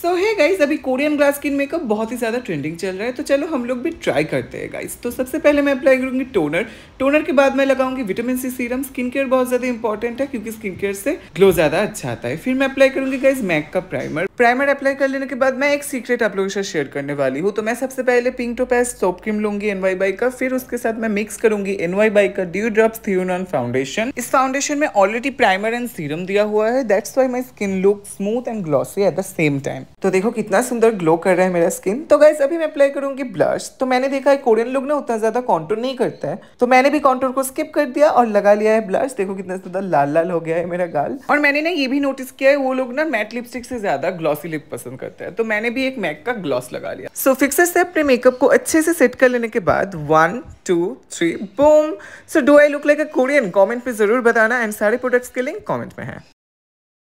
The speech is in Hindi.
सो है गाइज अभी कोरियन ग्लास स्किन मेकअप बहुत ही ज़्यादा ट्रेंडिंग चल रहा है तो चलो हम लोग भी ट्राई करते हैं गाइज तो सबसे पहले मैं अप्लाई करूँगी टोनर टोनर के बाद मैं लगाऊंगी vitamin C serum skin care बहुत ज़्यादा इंपॉर्टेंट है क्योंकि स्किन केयर से ग्लो ज़्यादा अच्छा आता है फिर मैं अप्लाई करूँगी गाइज मैक का प्राइमर प्राइमर अप्लाई कर लेने के बाद मैं एक सीक्रेट आप लोगों से शेयर करने वाली हूँ तो मैं सबसे पहले पिंक टोपैस सोप क्रीम लूंगी एनवाई बाई का फिर उसके साथ मैं मिक्स करूंगी एनवाई बाई का dew drop tune on foundation इस फाउंडेशन में ऑलरेडी प्राइमर एंड सीरम दिया हुआ है that's why my skin look smooth and glossy at the same time तो देखो कितना सुंदर ग्लो कर रहा है मेरा स्किन तो गैस अभी मैं अप्लाई करूंगी ब्लश तो मैंने देखा है कोरियन लोग ना उतना ज्यादा कॉन्टोर नहीं करता है तो मैंने भी कॉन्टोर को स्किप कर दिया और लगा लिया है ब्लश देखो कितना ज्यादा लाल लाल हो गया है मेरा गाल और मैंने ना ये भी नोटिस किया है वो लोग ना मैट लिपस्टिक से ज्यादा ग्लॉसी लिप पसंद करते हैं तो मैंने भी एक मैक का ग्लॉस लगा लिया सो फिक्स फिक्सर से अपने मेकअप को अच्छे से सेट कर लेने के बाद one two three boom so do I look like a Korean comment पे जरूर बताना एंड सारे प्रोडक्ट्स के लिंक कॉमेंट में है